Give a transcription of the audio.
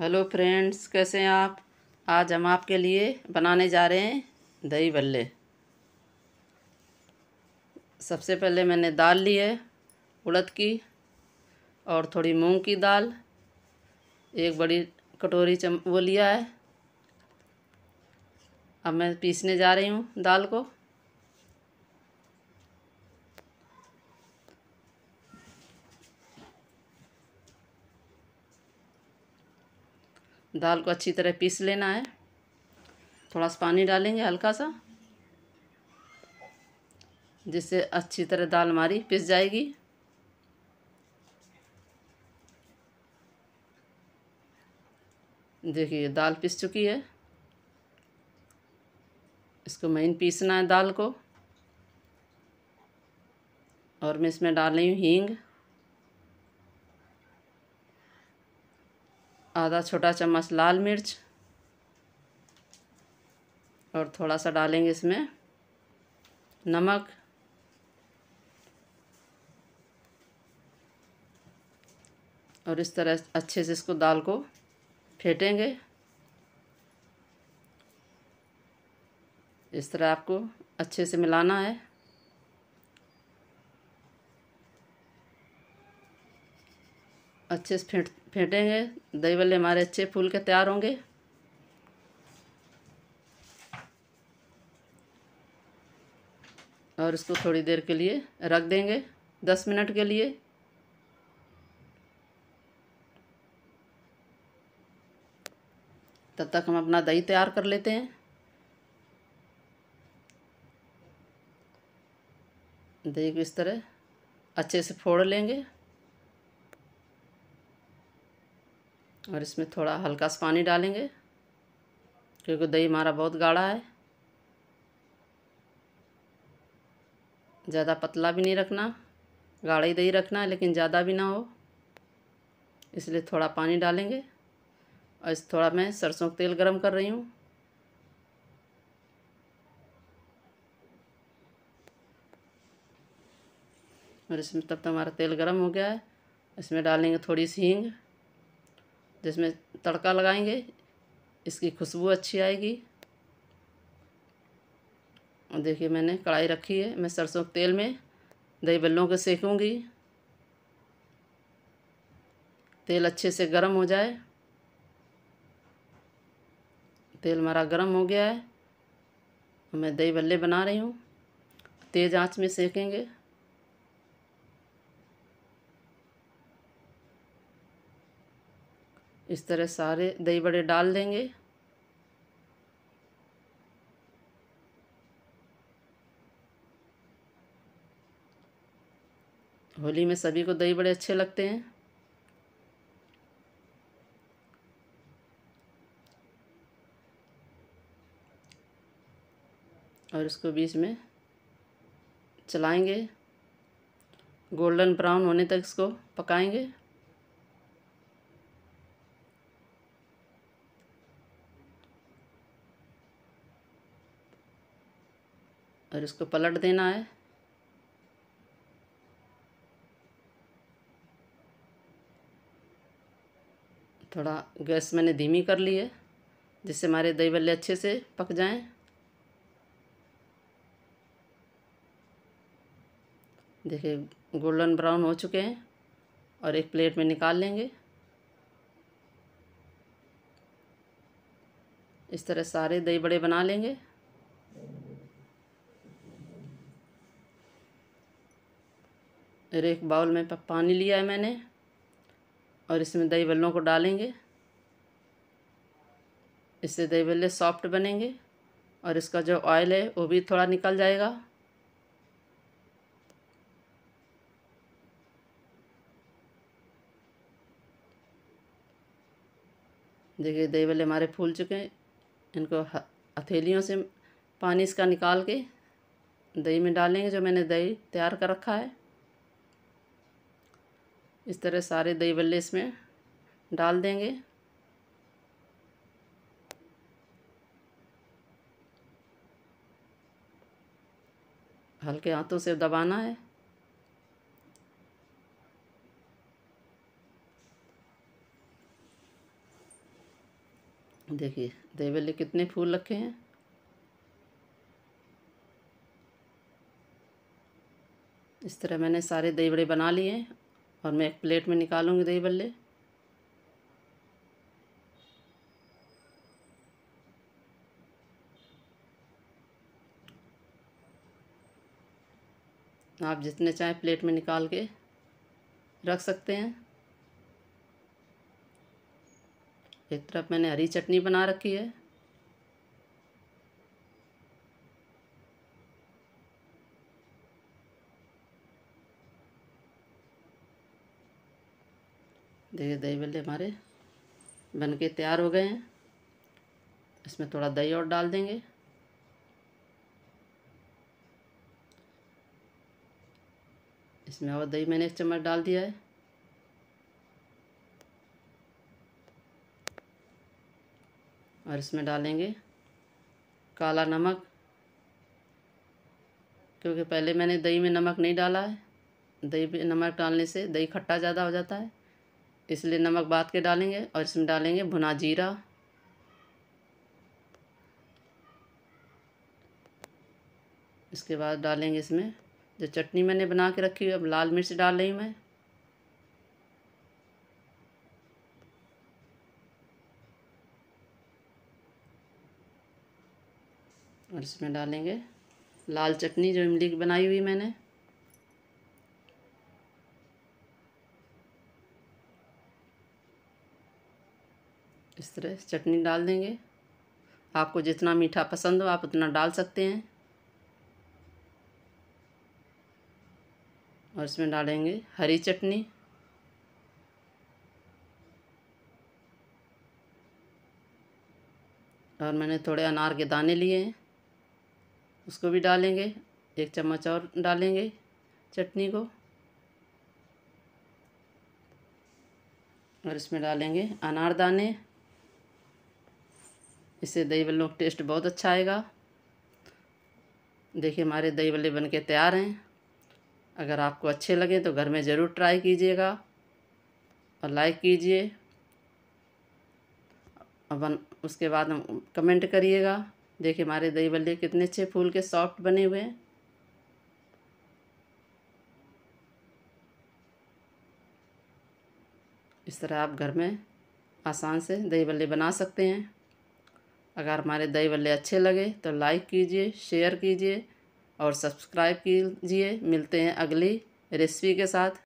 hello friends कैसे हैं आप आज हम आपके लिए बनाने जा रहे हैं दही भल्ले सबसे पहले मैंने दाल ली है उड़द की और थोड़ी मूंग की दाल एक बड़ी कटोरी चम वो लिया है अब मैं पीसने जा रही हूँ दाल को दाल को अच्छी तरह पीस लेना है थोड़ा सा पानी डालेंगे हल्का सा जिससे अच्छी तरह दाल हमारी पिस जाएगी देखिए दाल पिस चुकी है इसको मेन पीसना है दाल को और मैं इसमें डाल रही हूँ हींग आधा छोटा चम्मच लाल मिर्च और थोड़ा सा डालेंगे इसमें नमक और इस तरह अच्छे से इसको दाल को फेंटेंगे इस तरह आपको अच्छे से मिलाना है अच्छे से फेंट फेंटेंगे दही बल्ले हमारे अच्छे फूल के तैयार होंगे और इसको थोड़ी देर के लिए रख देंगे दस मिनट के लिए तब तक हम अपना दही तैयार कर लेते हैं दही को इस तरह अच्छे से फोड़ लेंगे और इसमें थोड़ा हल्का सा पानी डालेंगे क्योंकि दही हमारा बहुत गाढ़ा है ज़्यादा पतला भी नहीं रखना गाढ़ा ही दही रखना है लेकिन ज़्यादा भी ना हो इसलिए थोड़ा पानी डालेंगे और इस थोड़ा मैं सरसों का तेल गरम कर रही हूँ और इसमें तब तक तो हमारा तेल गरम हो गया है इसमें डालेंगे थोड़ी सी हींग जिसमें तड़का लगाएंगे इसकी खुशबू अच्छी आएगी और देखिए मैंने कढ़ाई रखी है मैं सरसों के तेल में दही बल्लों को सेकूँगी तेल अच्छे से गर्म हो जाए तेल हमारा गर्म हो गया है मैं दही बल्ले बना रही हूँ तेज़ आंच में सेकेंगे इस तरह सारे दही बड़े डाल देंगे होली में सभी को दही बड़े अच्छे लगते हैं और इसको बीच में चलाएंगे गोल्डन ब्राउन होने तक इसको पकाएंगे और इसको पलट देना है थोड़ा गैस मैंने धीमी कर ली है जिससे हमारे दही बल्ले अच्छे से पक जाएं देखिए गोल्डन ब्राउन हो चुके हैं और एक प्लेट में निकाल लेंगे इस तरह सारे दही बड़े बना लेंगे और एक बाउल में पानी लिया है मैंने और इसमें दही बल्लों को डालेंगे इससे दही बल्ले सॉफ्ट बनेंगे और इसका जो ऑयल है वो भी थोड़ा निकल जाएगा देखिए दही बल्ले हमारे फूल चुके हैं इनको हथेलियों से पानी इसका निकाल के दही में डालेंगे जो मैंने दही तैयार कर रखा है इस तरह सारे दही बल्ले इसमें डाल देंगे हल्के हाथों से दबाना है देखिए दही बल्ले कितने फूल रखे हैं इस तरह मैंने सारे दही बड़े बना लिए और मैं एक प्लेट में निकालूंगी दही बल्ले आप जितने चाहे प्लेट में निकाल के रख सकते हैं एक तरफ मैंने हरी चटनी बना रखी है देखिए दही बल्ले हमारे बन के तैयार हो गए हैं इसमें थोड़ा दही और डाल देंगे इसमें और दही मैंने एक चम्मच डाल दिया है और इसमें डालेंगे काला नमक क्योंकि पहले मैंने दही में नमक नहीं डाला है दही में नमक डालने से दही खट्टा ज़्यादा हो जाता है इसलिए नमक बाद के डालेंगे और इसमें डालेंगे भुना जीरा इसके बाद डालेंगे इसमें जो चटनी मैंने बना के रखी हुई अब लाल मिर्च डाल रही हूँ मैं और इसमें डालेंगे लाल चटनी जो इमली की बनाई हुई मैंने इस तरह चटनी डाल देंगे आपको जितना मीठा पसंद हो आप उतना डाल सकते हैं और इसमें डालेंगे हरी चटनी और मैंने थोड़े अनार के दाने लिए हैं उसको भी डालेंगे एक चम्मच और डालेंगे चटनी को और इसमें डालेंगे अनार दाने इससे दही बल्लों का टेस्ट बहुत अच्छा आएगा देखिए हमारे दही बल्ले बन के तैयार हैं अगर आपको अच्छे लगें तो घर में ज़रूर ट्राई कीजिएगा और लाइक कीजिए और उसके बाद हम कमेंट करिएगा देखिए हमारे दही बल्ले कितने अच्छे फूल के सॉफ्ट बने हुए हैं इस तरह आप घर में आसान से दही बल्ले बना सकते हैं अगर हमारे दही बल्ले अच्छे लगे तो लाइक कीजिए शेयर कीजिए और सब्सक्राइब कीजिए मिलते हैं अगली रेसिपी के साथ